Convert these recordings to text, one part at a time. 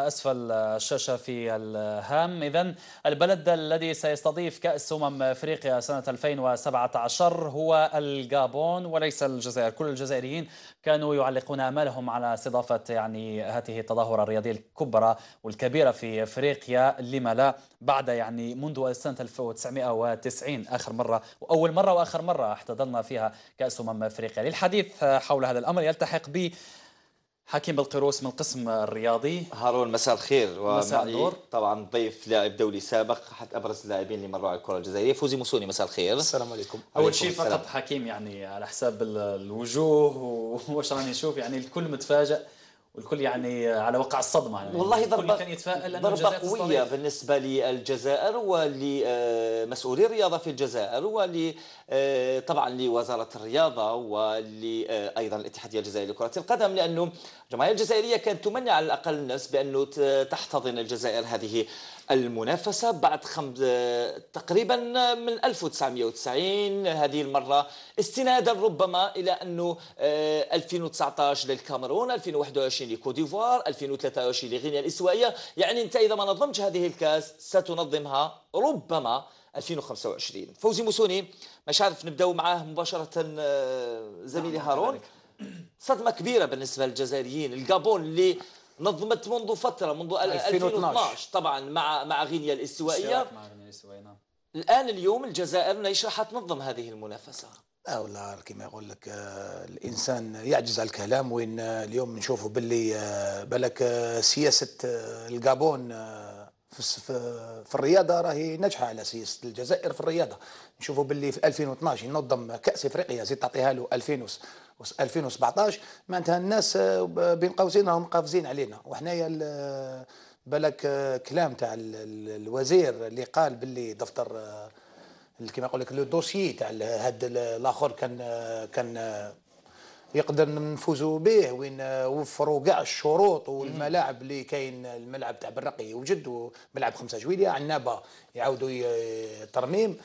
أسفل الشاشة في الهام إذا البلد الذي سيستضيف كأس أمم أفريقيا سنة 2017 هو الجابون وليس الجزائر كل الجزائريين كانوا يعلقون آمالهم على استضافة يعني هذه التظاهرة الرياضية الكبرى والكبيرة في أفريقيا لما لا بعد يعني منذ سنة 1990 آخر مرة وأول مرة وآخر مرة احتضننا فيها كأس أمم أفريقيا للحديث حول هذا الأمر يلتحق بي حكيم بالقروس من القسم الرياضي هارون مساء الخير مساء النور طبعا ضيف لاعب دولي سابق احد ابرز اللاعبين اللي مروا على الكره الجزائريه فوزي موسوني مساء الخير السلام عليكم اول شيء فقط حكيم يعني على حساب الوجوه واش راني نشوف يعني الكل متفاجئ والكل يعني على وقع الصدمه يعني والله ضربه كان يتفائل ضربه قويه بالنسبه للجزائر ولمسؤولي الرياضه في الجزائر ول آه، طبعا لوزاره الرياضه ولايضا آه، الاتحاديه الجزائريه لكره القدم لانه الجمعيه الجزائريه كانت تمنى على الاقل الناس بانه تحتضن الجزائر هذه المنافسة بعد خمس تقريبا من 1990 هذه المرة استنادا ربما إلى أنه آه، 2019 للكاميرون 2021 لكوديفوار 2023 لغينيا الإسوائية يعني أنت إذا ما نظمتش هذه الكاس ستنظمها ربما 2025 فوزي موسوني مش عارف نبداو معاه مباشرة آه، زميلي نعم، هارون نعم، صدمة كبيرة بالنسبة للجزائريين الجابون اللي نظمت منذ فترة منذ 2012 طبعا مع مع غينيا الاستوائية مع غينيا الاستوائية نعم الآن اليوم الجزائر ليش راح تنظم هذه المنافسة؟ لا والله كما يقول لك آه، الانسان يعجز على الكلام وين آه، اليوم نشوفوا باللي آه، بالك سياسه الجابون في الرياضه راهي ناجحه على سياسه الجزائر في الرياضه نشوفوا باللي في 2012 نظم كاس افريقيا زيد تعطيها له 2000 2017 معناتها الناس آه، بين قوسين راهم قافزين علينا وحنايا بالك آه، كلام تاع الوزير اللي قال باللي دفتر آه، كما يقول لك لو دوسي تاع هاد الاخر كان كان يقدر نفوزوا به وين وفروا كاع الشروط والملاعب اللي كاين الملعب تاع برقي وجد وملعب 5 جويليه عنابه يعاودوا ترميم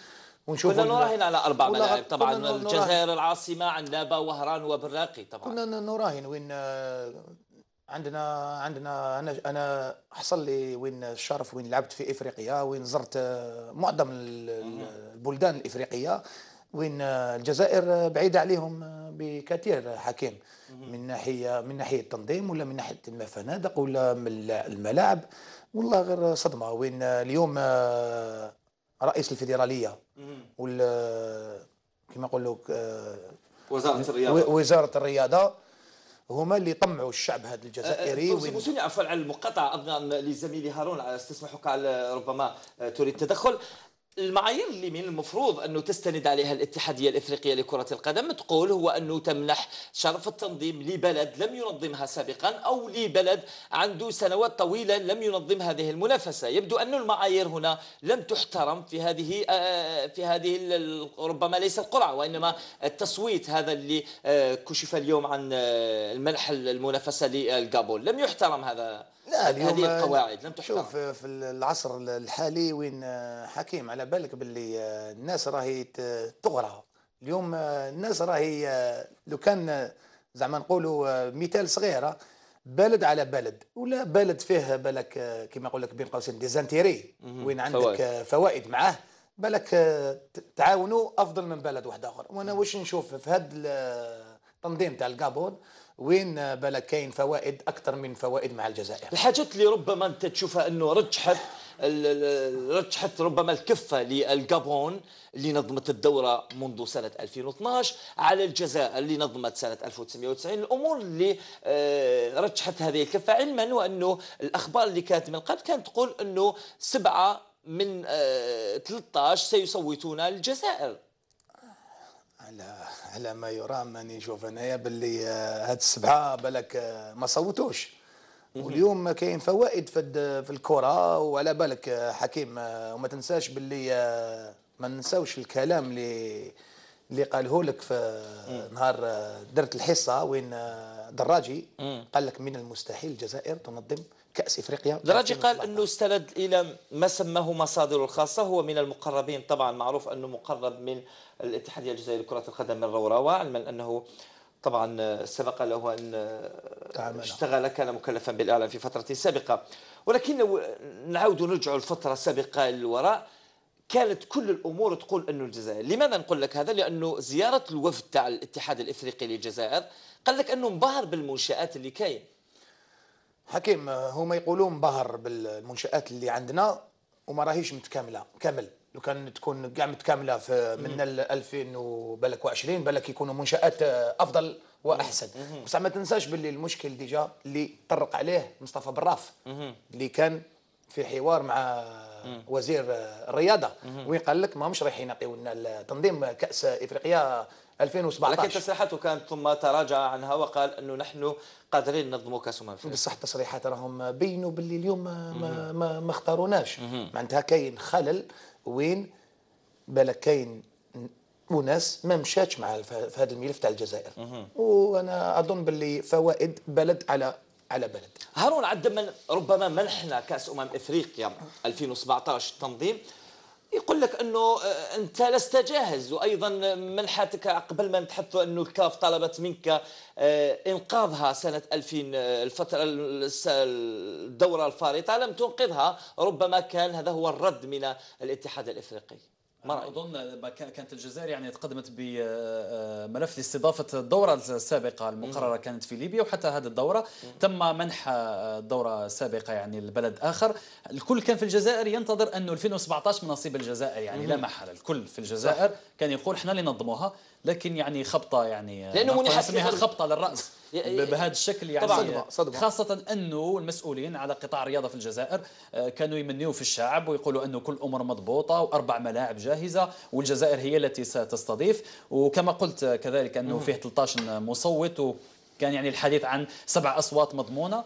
ونشوف كنا نراهن على اربع ملاعب طبعا الجزائر العاصمه عنابه وهران وبراقي طبعا كنا نراهن وين آه، عندنا عندنا انا انا حصل لي وين الشرف وين لعبت في افريقيا وين زرت آه، معظم البلدان الافريقيه وين آه، الجزائر بعيده عليهم بكثير حكيم من ناحيه من ناحيه التنظيم ولا من ناحيه الفنادق ولا من الملاعب والله غير صدمه وين اليوم رئيس الفيدراليه وال كما نقول لك آه، وزاره الرياضه وزاره الرياضه هما اللي طمعوا الشعب هذا الجزائري سمحوني أه، أه، عفوا على المقاطعه اظن لزميلي هارون استسمحك على ربما تريد التدخل المعايير اللي من المفروض انه تستند عليها الاتحاديه الافريقيه لكره القدم تقول هو انه تمنح شرف التنظيم لبلد لم ينظمها سابقا او لبلد عنده سنوات طويله لم ينظم هذه المنافسه يبدو ان المعايير هنا لم تحترم في هذه آه، في هذه ربما ليس القرعه وانما التصويت هذا اللي آه، كشف اليوم عن آه، المنح المنافسه للجابون لم يحترم هذا لا اليوم هذه يعني القواعد لم تحترم شوف في العصر الحالي وين آه، حكيم على بالك باللي آه، الناس راهي تغرى اليوم آه، الناس راهي لو كان زعما نقولوا مثال صغيره بلد على بلد ولا بلد فيه بالك كما نقول لك بين قوسين ديزانتيري وين عندك فوائد, فوائد معاه بالك تعاونوا افضل من بلد واحد اخر وانا واش نشوف في هذا التنظيم تاع الكابون وين بالك كاين فوائد اكثر من فوائد مع الجزائر الحاجات اللي ربما انت تشوفها انه رجحت رجحت ربما الكفه للجابون اللي نظمت الدوره منذ سنه 2012 على الجزائر اللي نظمت سنه 1990 الامور اللي آه، رجحت هذه الكفه علما وانه الاخبار اللي كانت من قبل كانت تقول انه سبعه من 13 آه، سيصوتون للجزائر على على ما يرام ماني نشوف انايا باللي آه، هاد السبعه بالك آه، ما صوتوش واليوم كاين فوائد في في الكره وعلى بالك آه، حكيم وما تنساش باللي ما ننساوش الكلام اللي اللي قاله لك في نهار درت الحصه وين دراجي قال لك من المستحيل الجزائر تنظم كأس إفريقيا دراجي قال أنه استند إلى ما سماه مصادر الخاصة هو من المقربين طبعا معروف أنه مقرب من الاتحادية الجزائرية لكرة القدم من روراوا علما أنه طبعا سبق له أن تعمل. اشتغل كان مكلفا بالإعلام في فترة سابقة ولكن نعود نرجع لفترة سابقة للوراء كانت كل الامور تقول انه الجزائر، لماذا نقول لك هذا؟ لانه زياره الوفد تاع الاتحاد الافريقي للجزائر قال لك انه انبهر بالمنشات اللي كاين، حكيم هما يقولوا مبهر بالمنشات اللي عندنا وما راهيش متكامله كامل لو كان تكون كاع متكامله في من 2000 بالك و20 بالك يكونوا منشات افضل واحسن بصح ما تنساش باللي المشكل ديجا اللي طرق عليه مصطفى براف اللي كان في حوار مع وزير الرياضه وين قال لك ماهمش رايحين يعطيو لنا تنظيم كاس افريقيا 2017 لكن تصريحاته كانت ثم تراجع عنها وقال انه نحن قادرين ننظموا كاس امم افريقيا بصح التصريحات راهم بينوا باللي اليوم ما ما, ما, اختاروناش معناتها كاين خلل وين بالك كاين وناس ما مشاتش مع في هذا الملف تاع الجزائر وانا اظن باللي فوائد بلد على على بلد هارون عندما ربما منحنا كاس امم افريقيا 2017 التنظيم يقول لك انه آه، انت لست جاهز وايضا منحتك قبل ما تحط انه الكاف طلبت منك آه، انقاذها سنه 2000 آه، الفتره الدوره الفارطه لم تنقذها ربما كان هذا هو الرد من الاتحاد الافريقي ما رأيك؟ اظن كانت الجزائر يعني تقدمت بملف آه، آه، لاستضافه الدوره السابقه المقرره كانت في ليبيا وحتى هذه الدوره تم منح الدوره آه، السابقه يعني لبلد اخر الكل كان في الجزائر ينتظر انه 2017 من نصيب الجزائر يعني لا محاله الكل في الجزائر كان يقول احنا اللي نظموها لكن يعني خبطه يعني لانه منحت نسميها خبطه للراس بهذا الشكل يعني صدمة صدمة خاصة أنه المسؤولين على قطاع الرياضة في الجزائر آه، كانوا يمنيوا في الشعب ويقولوا أنه كل أمور مضبوطة وأربع ملاعب جاهزة والجزائر هي التي ستستضيف وكما قلت آه، كذلك أنه فيه 13 مصوت وكان يعني الحديث عن سبع أصوات مضمونة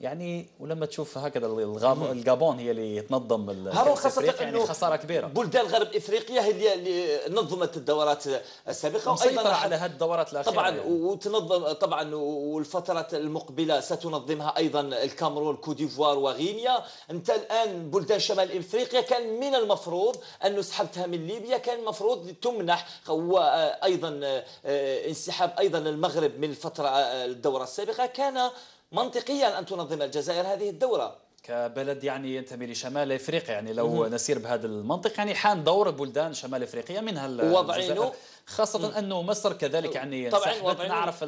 يعني ولما تشوف هكذا الغابون هي اللي تنظم الافريقيا يعني خساره كبيره بلدان غرب افريقيا هي اللي نظمت الدورات السابقه وايضا على هذه الدورات الاخيره طبعا يعني. وتنظم طبعا والفتره المقبله ستنظمها ايضا الكامرون كوديفوار وغينيا انت الان بلدان شمال افريقيا كان من المفروض انه سحبتها من ليبيا كان المفروض تمنح وايضا آه، آه، انسحاب ايضا المغرب من الفتره آه، الدوره السابقه كان منطقيا أن تنظم الجزائر هذه الدورة كبلد يعني ينتمي لشمال افريقيا يعني لو مم. نسير بهذا المنطق يعني حان دور بلدان شمال افريقيا منها وضعينه خاصة انه مصر كذلك يعني طبعا نعرف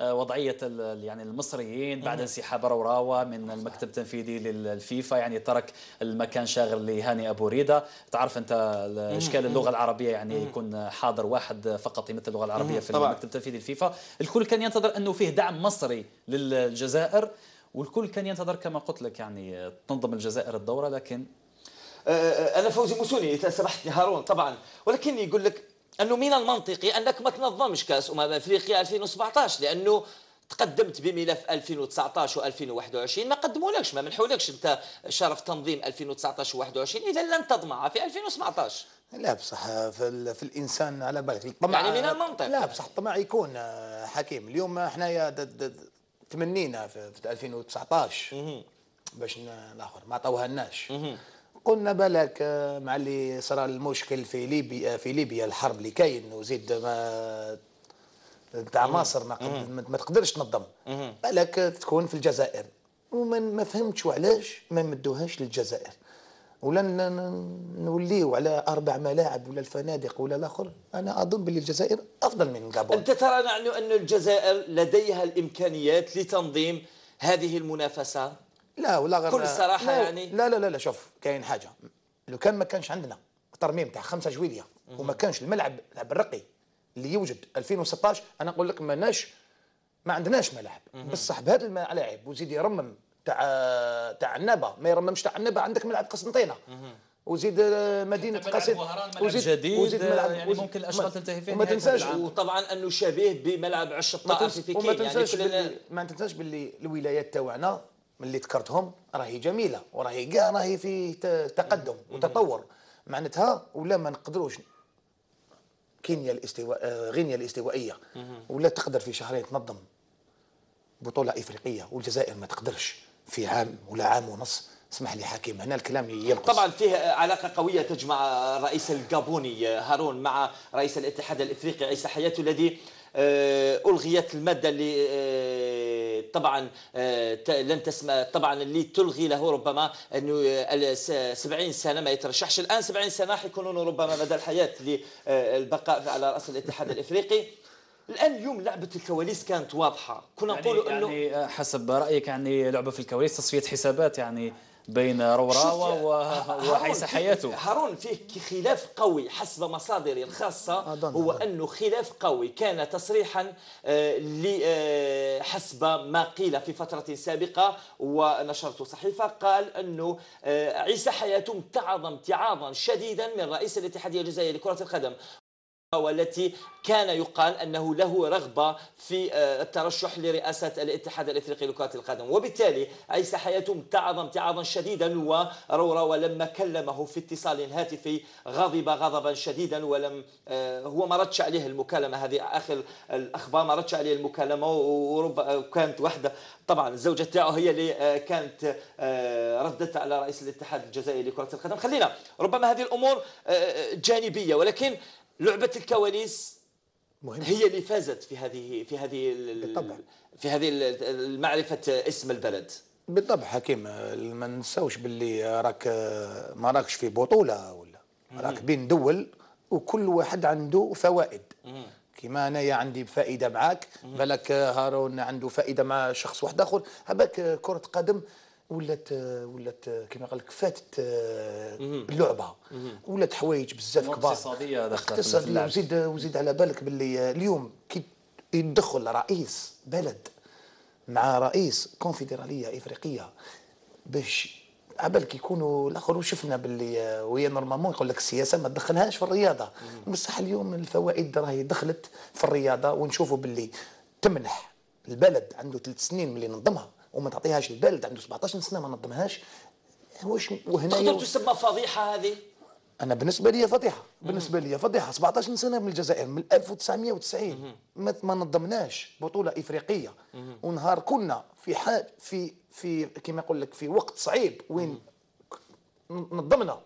وضعية يعني المصريين بعد انسحاب روراوا من المكتب التنفيذي للفيفا يعني ترك المكان شاغر لهاني ابو ريده تعرف انت اشكال اللغة العربية يعني يكون حاضر واحد فقط يمثل اللغة العربية في المكتب التنفيذي للفيفا الكل كان ينتظر انه فيه دعم مصري للجزائر والكل كان ينتظر كما قلت لك يعني تنظم الجزائر الدوره لكن أه، أه، انا فوزي موسوني لي هارون طبعا ولكن يقول لك انه من المنطقي انك ما تنظمش كاس امم افريقيا 2017 لانه تقدمت بملف 2019 و2021 ما قدمولكش ما منحولكش انت شرف تنظيم 2019 و21 اذا لن تطمع في 2017 لا بصح في, في الانسان على بالك الطمع يعني من المنطق لا بصح الطمع يكون آه، حكيم اليوم حنايا تمنينا في 2019 باش ناخر ما عطوها لناش قلنا بالك آه، مع اللي صرا المشكل في ليبيا آه، في ليبيا الحرب اللي كاين وزيد ما تاع مصر ما, ما تقدرش تنظم بالك تكون في الجزائر وما فهمتش وعلاش ما مدوهاش للجزائر ولا نوليو على اربع ملاعب ولا الفنادق ولا الاخر انا اظن باللي الجزائر افضل من غابون انت ترى يعني ان الجزائر لديها الامكانيات لتنظيم هذه المنافسه لا ولا غير كل صراحه لا يعني لا لا لا, لا شوف كاين حاجه لو كان ما كانش عندنا ترميم تاع 5 جويليه وما كانش الملعب الرقي اللي يوجد 2016 انا نقول لك ماناش ما عندناش ملاعب بصح بهذه الملاعب وزيد يرمم تاع تاع عنابه ما يرممش تاع عنابه عندك ملعب قسنطينه وزيد آه، مدينه قسنطينه وزيد جديد وزيد ملعب آه، يعني وزيد ممكن الاشغال تنتهي فيه وما يعني تنساش وطبعا انه شبيه بملعب عش الطائف في كيل وما تنساش يعني ما تنساش باللي الولايات تاعنا ملي ذكرتهم راهي جميله وراهي كاع راهي في تقدم وتطور معناتها ولا ما نقدروش كينيا الاستواء آه، غينيا الاستوائيه ولا تقدر في شهرين تنظم بطوله افريقيه والجزائر ما تقدرش في عام ولا عام ونص اسمح لي حكيم هنا الكلام ينقص طبعا فيه علاقه قويه تجمع الرئيس الجابوني هارون مع رئيس الاتحاد الافريقي عيسى حياته الذي آه، الغيت الماده اللي آه، طبعا آه، لن تسمع طبعا اللي تلغي له ربما انه 70 سنه ما يترشحش الان 70 سنه حيكونون ربما مدى الحياه للبقاء على راس الاتحاد الافريقي الان اليوم لعبه الكواليس كانت واضحه كنا يعني نقولوا يعني انه يعني حسب رايك يعني لعبه في الكواليس تصفيه حسابات يعني بين روراوة آه، وحيث حياته هارون فيه خلاف قوي حسب مصادري الخاصة آه، هو أنه خلاف قوي كان تصريحا حسب ما قيل في فترة سابقة ونشرت صحيفة قال أنه عيسى حياته امتعض امتعاضا شديدا من رئيس الاتحادية الجزائرية لكرة القدم والتي كان يقال انه له رغبه في آه، الترشح لرئاسه الاتحاد الافريقي لكره القدم وبالتالي عيسى حياته امتعض امتعاضا شديدا ورورا ولما كلمه في اتصال هاتفي غضب غضبا شديدا ولم آه، هو ما ردش عليه المكالمه هذه اخر الاخبار ما ردش عليه المكالمه ورب آه، كانت وحده طبعا الزوجه تاعه هي اللي كانت ردت على رئيس الاتحاد الجزائري لكره القدم خلينا ربما هذه الامور جانبيه ولكن لعبه الكواليس مهم. هي اللي فازت في هذه في هذه بالطبع. في هذه معرفه اسم البلد بالطبع حكيم ما ننساوش باللي راك ما راكش في بطوله ولا راك بين دول وكل واحد عنده فوائد كيما انايا عندي فائده معاك بالك هارون عنده فائده مع شخص واحد اخر هباك كره قدم ولات ولات كما قال لك فاتت اللعبه ولات حوايج بزاف كبار اقتصاديه اقتصاديه وزيد وزيد على بالك باللي اليوم كي يدخل رئيس بلد مع رئيس كونفدراليه افريقيه باش على بالك يكونوا الاخر وشفنا باللي آه، وهي نورمالمون يقول لك السياسه ما تدخلهاش في الرياضه بصح اليوم الفوائد راهي دخلت في الرياضه ونشوفوا باللي تمنح البلد عنده ثلاث سنين ملي نظمها وما تعطيهاش البلد عنده 17 سنه ما نظمهاش واش وهنا تقدر تسمى فضيحه هذه انا بالنسبه لي فضيحه بالنسبه لي فضيحه 17 سنه من الجزائر من 1990 ما ما نظمناش بطوله افريقيه ونهار كنا في حال في في كما يقول لك في وقت صعيب وين نظمنا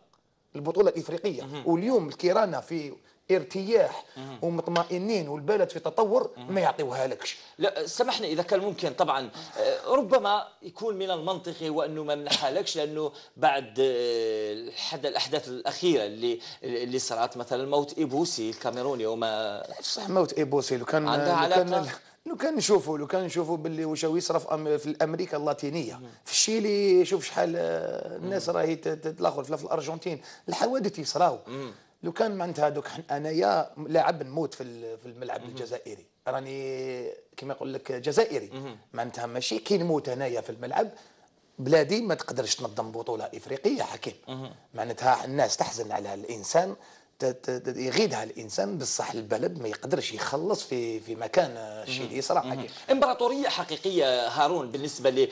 البطوله الافريقيه واليوم الكيرانه في ارتياح ومطمئنين والبلد في تطور ما يعطيوها لكش لا سمحنا اذا كان ممكن طبعا آه، ربما يكون من المنطقي هو انه ما لكش لانه بعد آه، حد الاحداث الاخيره اللي اللي صارت مثلا موت ايبوسي الكاميروني وما صح موت ايبوسي لو كان عندها علاقه لو كان نشوفوا لو كان نشوفوا باللي واش يصرف في الامريكا اللاتينيه في الشيلي شوف شحال آه، الناس راهي تتلاخر في الارجنتين الحوادث يصراو لو كان معناتها دوك انايا لاعب نموت في في الملعب الجزائري راني كما يقول لك جزائري معناتها ماشي كي نموت انايا في الملعب بلادي ما تقدرش تنظم بطوله افريقيه حكيم معناتها الناس تحزن على الانسان يغيدها الانسان بصح البلد ما يقدرش يخلص في في مكان الشيء اللي صراحه امبراطوريه حقيقيه هارون بالنسبه لهذه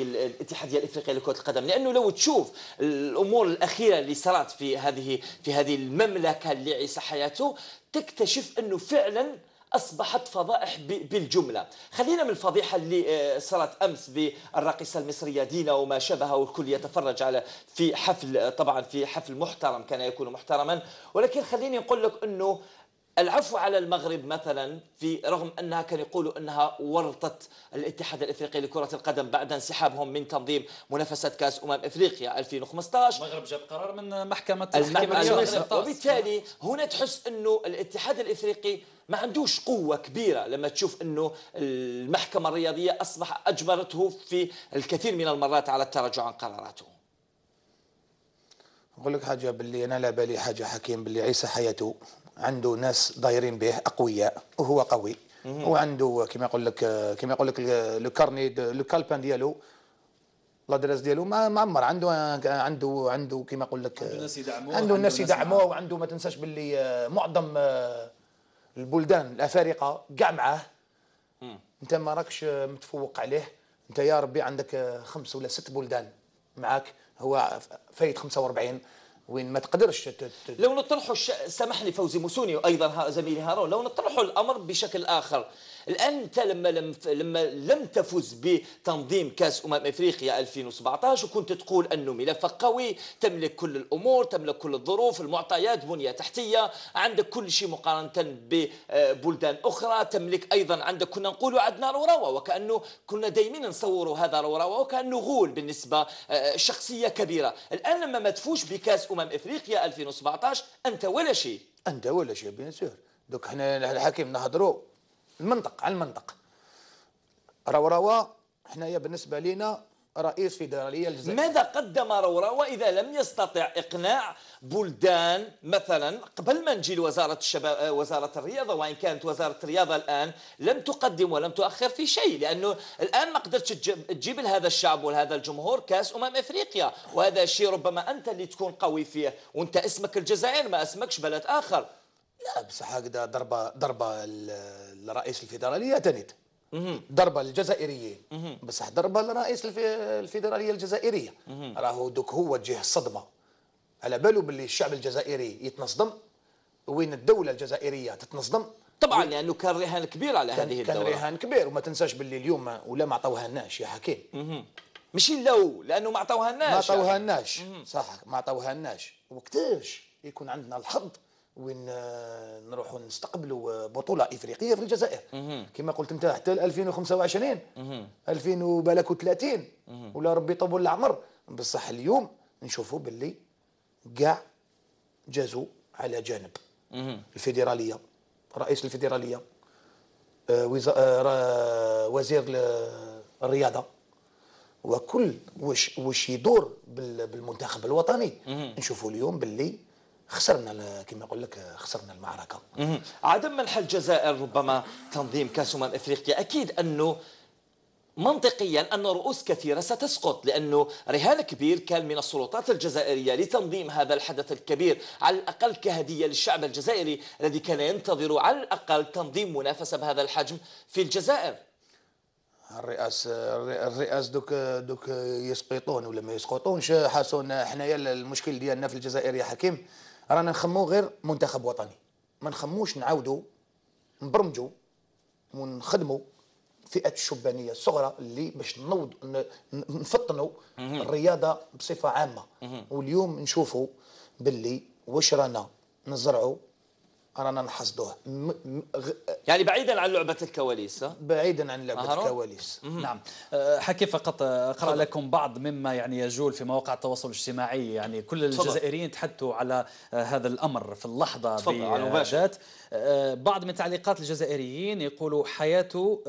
آه، الاتحاديه الافريقيه لكره القدم لانه لو تشوف الامور الاخيره اللي صارت في هذه في هذه المملكه اللي عيسى حياته تكتشف انه فعلا أصبحت فضائح بالجملة خلينا من الفضيحة اللي آه، صارت أمس بالراقصة المصرية دينا وما شابهه والكل يتفرج على في حفل طبعا في حفل محترم كان يكون محترما ولكن خليني نقول لك أنه العفو على المغرب مثلا في رغم انها كانوا يقولوا انها ورطت الاتحاد الافريقي لكره القدم بعد انسحابهم من تنظيم منافسه كاس امم افريقيا 2015 المغرب جاب قرار من محكمه المحكمه وبالتالي هنا تحس انه الاتحاد الافريقي ما عندوش قوة كبيرة لما تشوف أنه المحكمة الرياضية أصبح أجبرته في الكثير من المرات على التراجع عن قراراته نقول لك حاجة باللي أنا لا بالي حاجة حكيم باللي عيسى حياته عنده ناس دايرين به اقوياء وهو قوي وعنده كما يقول لك كما يقول لك لو كارني لو كالبان ديالو لادريس ديالو ما معمر عنده عنده عنده كما يقول لك عنده ناس يدعموه عنده ناس يدعموه وعنده ما تنساش باللي آه، معظم آه، البلدان الافارقه كاع معاه انت ما راكش آه، متفوق عليه انت يا ربي عندك خمس ولا ست بلدان معاك هو فايت 45 وين ما تقدرش تت... لو نطرحوا الش... سمح لي فوزي موسوني وايضا زميلي هارون لو نطرحوا الامر بشكل اخر الان انت لما لم لما لم تفز بتنظيم كاس امم افريقيا 2017 وكنت تقول انه ملفك قوي تملك كل الامور تملك كل الظروف المعطيات بنيه تحتيه عندك كل شيء مقارنه ببلدان اخرى تملك ايضا عندك كنا نقول عندنا روراوه وكانه كنا دائما نصوروا هذا روراوه وكانه غول بالنسبه آه، آه، شخصيه كبيره الان لما ما تفوش بكاس امم افريقيا 2017 انت ولا شيء انت ولا شيء بيان سور دوك حنا الحكيم نهضروا المنطق على المنطق روروا حنايا بالنسبه لنا رئيس فيدراليه الجزائر ماذا قدم روروا اذا لم يستطع اقناع بلدان مثلا قبل ما نجي لوزاره الشباب وزاره الرياضه وان كانت وزاره الرياضه الان لم تقدم ولم تؤخر في شيء لانه الان ما قدرتش تجيب لهذا الشعب ولهذا الجمهور كاس امم افريقيا وهذا الشيء ربما انت اللي تكون قوي فيه وانت اسمك الجزائر ما اسمكش بلد اخر لا بصح هكذا ضربه ضربه لرئيس الفيدراليه تنت ضربه للجزائريين بصح ضربه لرئيس الفيدراليه الجزائريه راهو دوك هو جه الصدمه على باله باللي الشعب الجزائري يتنصدم وين الدوله الجزائريه تتنصدم طبعا لانه يعني كان رهان كبير على هذه الدوله كان رهان كبير وما تنساش باللي اليوم ولا ما عطوها يا حكيم ماشي لو لانه ما عطوها ما عطوها يعني. صح ما عطوها لناش وقتاش يكون عندنا الحظ وين آه، نروحوا نستقبلوا آه، بطوله افريقيه في الجزائر كما قلت انت حتى 2025 2000 وبالك 30 ولا ربي يطول العمر بصح اليوم نشوفوا باللي كاع جازوا على جانب الفيدراليه رئيس الفيدراليه آه، وزير الرياضه وكل وش, وش يدور بالمنتخب الوطني نشوفوا اليوم باللي خسرنا كما يقول لك خسرنا المعركه عدم منح الجزائر ربما تنظيم كاس امم افريقيا اكيد انه منطقيا أن رؤوس كثيرة ستسقط لأنه رهان كبير كان من السلطات الجزائرية لتنظيم هذا الحدث الكبير على الأقل كهدية للشعب الجزائري الذي كان ينتظر على الأقل تنظيم منافسة بهذا الحجم في الجزائر الرئاس الرئاس دوك دوك يسقطون ولا ما يسقطونش حاسون حنايا المشكل ديالنا في الجزائر يا حكيم رانا نخمو غير منتخب وطني ما نخموش نعاودوا نبرمجوا ونخدموا فئه الشبانيه الصغرى اللي باش نوض نفطنوا الرياضه بصفه عامه واليوم نشوفوا باللي واش رانا نزرعوا رانا نحصدوه يعني بعيدا عن لعبه الكواليس بعيدا عن لعبه أهرو. الكواليس نعم أه، حكي فقط اقرا أه، لكم بعض مما يعني يجول في مواقع التواصل الاجتماعي يعني كل الجزائريين تحدثوا على أه، هذا الامر في اللحظه بالذات بعض من تعليقات الجزائريين يقولوا حياته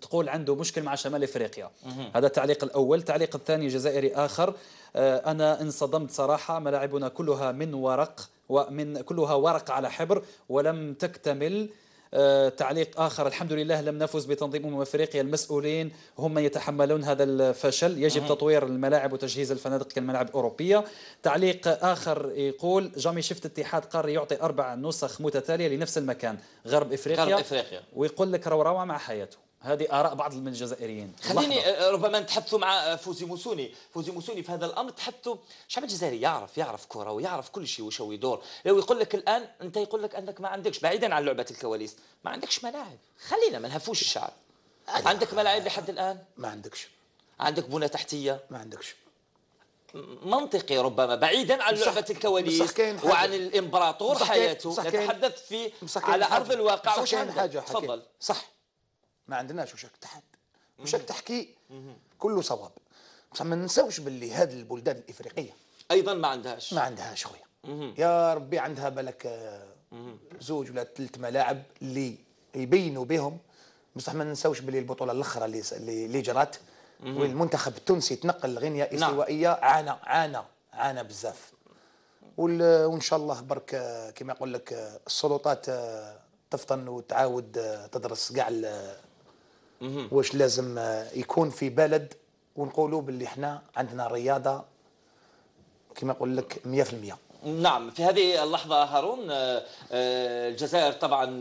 تقول عنده مشكل مع شمال افريقيا هذا التعليق الاول التعليق الثاني جزائري اخر انا انصدمت صراحه ملاعبنا كلها من ورق ومن كلها ورق على حبر ولم تكتمل آه، تعليق آخر الحمد لله لم نفز بتنظيم أمم أفريقيا المسؤولين هم من يتحملون هذا الفشل يجب تطوير الملاعب وتجهيز الفنادق كالملاعب الأوروبية تعليق آخر يقول جامي شفت اتحاد قاري يعطي أربع نسخ متتالية لنفس المكان غرب إفريقيا, غرب إفريقيا. ويقول لك روعة مع حياته هذه اراء بعض من الجزائريين خليني آه، ربما نتحدثوا مع آه، فوزي موسوني فوزي موسوني في هذا الامر تحدثوا الشعب الجزائري يعرف يعرف كره ويعرف كل شيء وشو يدور لو يقول لك الان انت يقول لك انك ما عندكش بعيدا عن لعبه الكواليس ما عندكش ملاعب خلينا ما نهفوش الشعب عندك ملاعب لحد الان ما عندكش عندك بنى تحتيه ما عندكش منطقي ربما بعيدا عن لعبه الكواليس وعن الامبراطور حياته نتحدث في على ارض الواقع وش عندك تفضل صح ما عندناش وشك تحد وشك تحكي كله صواب بصح ما ننساوش باللي هذه البلدان الافريقيه ايضا ما عندهاش ما عندهاش خويا يا ربي عندها بالك آه، زوج ولا ثلاث ملاعب اللي يبينوا بهم بصح ما ننساوش باللي البطوله الاخرى اللي اللي جرات والمنتخب التونسي تنقل غينيا نعم. استوائيه عانى عانى عانى بزاف وان شاء الله برك آه، كما يقول لك آه، السلطات تفطن وتعاود تدرس كاع واش لازم آه، يكون في بلد ونقولوا باللي احنا عندنا رياضه كما نقول لك 100% نعم في هذه اللحظة هارون آه، آه، الجزائر طبعا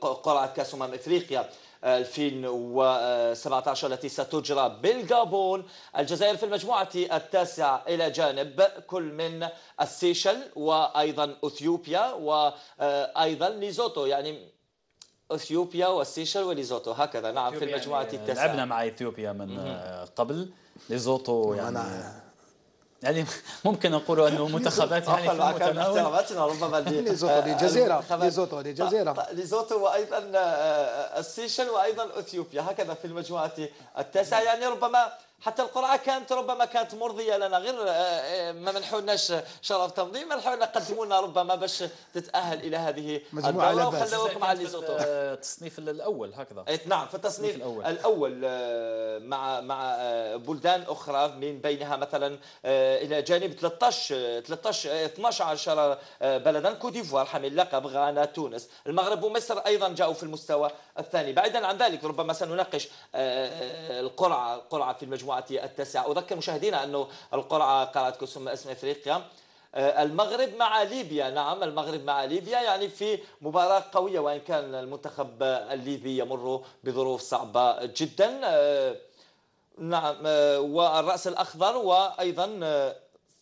قرعة كأس أمم إفريقيا 2017 التي ستجرى بالغابون الجزائر في المجموعة التاسعة إلى جانب كل من السيشل وأيضا أثيوبيا وأيضا ليزوتو يعني اثيوبيا والسيشل وليزوتو هكذا نعم في يعني المجموعه يعني التاسعه لعبنا مع اثيوبيا من قبل ليزوتو يعني يعني ممكن نقول انه منتخبات يعني في منتخباتنا ربما ليزوتو دي جزيره ليزوتو دي جزيره آه، ليزوتو وايضا آه، آه، السيشل وايضا اثيوبيا هكذا في المجموعه التاسعه يعني ربما حتى القرعة كانت ربما كانت مرضية لنا غير آه، آه، ما منحولناش شرف تنظيم منحولنا قدموا لنا ربما باش تتأهل إلى هذه مجموعة الدورة وخلوك مع ليزوتور آه، التصنيف الأول هكذا إيه، نعم في التصنيف الأول, الأول مع مع بلدان أخرى من بينها مثلا إلى جانب 13 13 12 بلدا كوت ديفوار حامل لقب غانا تونس المغرب ومصر أيضا جاءوا في المستوى الثاني بعيدا عن ذلك ربما سنناقش القرعة القرعة في المجموعة المجموعة التاسعة أذكر مشاهدينا أنه القرعة قرعة كلثوم اسم إفريقيا آه، المغرب مع ليبيا نعم المغرب مع ليبيا يعني في مباراة قوية وإن كان المنتخب الليبي يمر بظروف صعبة جدا آه، نعم آه، والرأس الأخضر وأيضا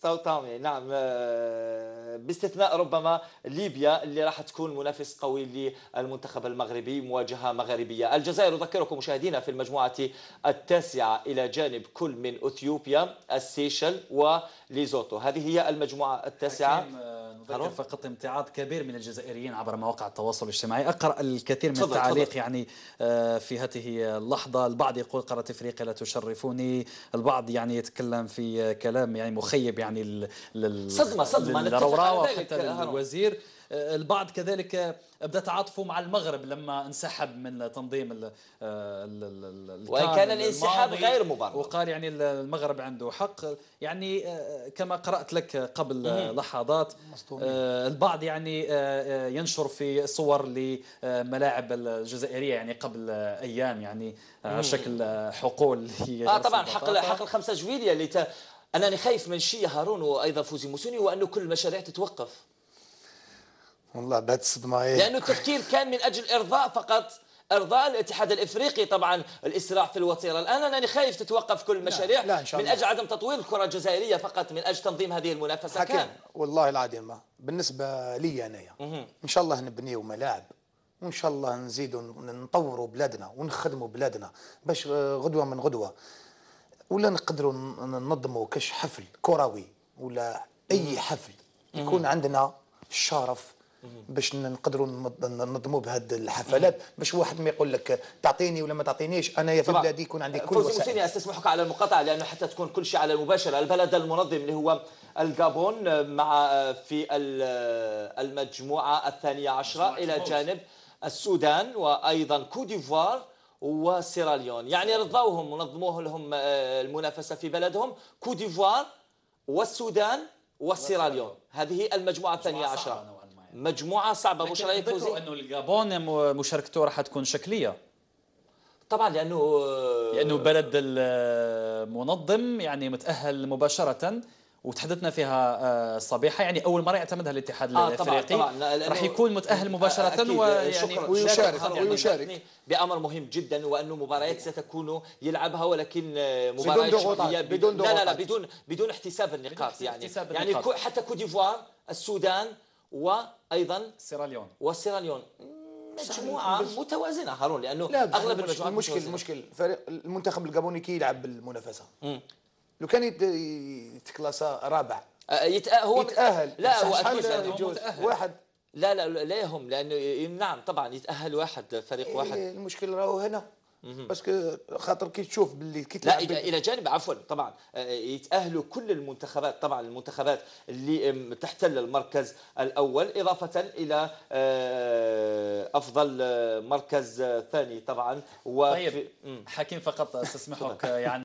طاوم يعني نعم آه، باستثناء ربما ليبيا اللي راح تكون منافس قوي للمنتخب المغربي مواجهة مغربية الجزائر أذكركم مشاهدينا في المجموعة التاسعة إلى جانب كل من أثيوبيا السيشل وليزوتو هذه هي المجموعة التاسعة آه، خلاص فقط امتعاض كبير من الجزائريين عبر مواقع التواصل الاجتماعي اقرا الكثير من التعليق يعني آه، في هذه اللحظه البعض يقول قاره افريقيا لا تشرفني البعض يعني يتكلم في كلام يعني مخيب يعني صدمه صدمه للروراء وحتى للوزير البعض كذلك بدا تعاطفه مع المغرب لما انسحب من تنظيم ال وان كان الانسحاب غير مبرر وقال يعني المغرب عنده حق يعني آه، كما قرات لك قبل لحظات آه، البعض يعني آه، ينشر في صور لملاعب الجزائريه يعني قبل ايام يعني على شكل حقول اه طبعا حق حق الخمسه جويليه اللي ت... انا خايف من شيء هارون وايضا فوزي موسوني وانه كل المشاريع تتوقف والله بعد الصدمه إيه. لانه التفكير كان من اجل ارضاء فقط ارضاء الاتحاد الافريقي طبعا الاسراع في الوتيره الان انا يعني خايف تتوقف كل المشاريع لا. لا إن شاء الله. من اجل عدم تطوير الكره الجزائريه فقط من اجل تنظيم هذه المنافسه حكيم. كان والله العظيم ما بالنسبه لي انا ان شاء الله نبنيو ملاعب وان شاء الله نزيدوا نطوروا بلادنا ونخدموا بلادنا باش غدوه من غدوه ولا نقدروا ننظموا كش حفل كروي ولا اي حفل يكون عندنا الشرف باش نقدروا ننظموا بهذه الحفلات باش واحد ما يقول لك تعطيني ولا ما تعطينيش انا يا في بلادي يكون عندي كل فوزي حسيني استسمحك على المقاطعه لانه حتى تكون كل شيء على المباشره البلد المنظم اللي هو الجابون مع في المجموعه الثانيه عشره الى جانب السودان وايضا كوديفوار وسيراليون يعني رضوهم ونظموه لهم آه، المنافسه في بلدهم كوديفوار والسودان والسيراليون هذه المجموعه الثانيه عشره مجموعه صعبه مش رايك فوزي انه الجابون مشاركته راح تكون شكليه طبعا لانه آه، لانه بلد المنظم آه، يعني متاهل مباشره وتحدثنا فيها آه، صبيحه يعني اول مره يعتمدها الاتحاد آه الافريقي راح يكون متاهل مباشره آه ويعني ويشارك ويشارك يعني بامر مهم جدا وانه مباريات ستكون يلعبها ولكن مباريات بدون ضغوطات بدون ضغوطات لا لا بدون بدون احتساب النقاط يعني احتساب يعني, يعني حتى كوديفوار السودان وايضا سيراليون وسيراليون مجموعه متوازنه هارون لانه لا اغلب المجموعات المشكل المشكل فريق المنتخب الجابوني كي يلعب بالمنافسه لو كان يتكلاسا رابع أه، يتأهل هو يتاهل لا هو واحد لا لا لا يهم لانه نعم طبعا يتاهل واحد فريق إيه، واحد المشكل راهو هنا باسكو خاطر كي تشوف باللي كي لا الى جانب عفوا طبعا آه، يتاهلوا كل المنتخبات طبعا المنتخبات اللي تحتل المركز الاول اضافه الى آه، افضل آه، مركز ثاني طبعا و طيب حكيم فقط استسمحك يعني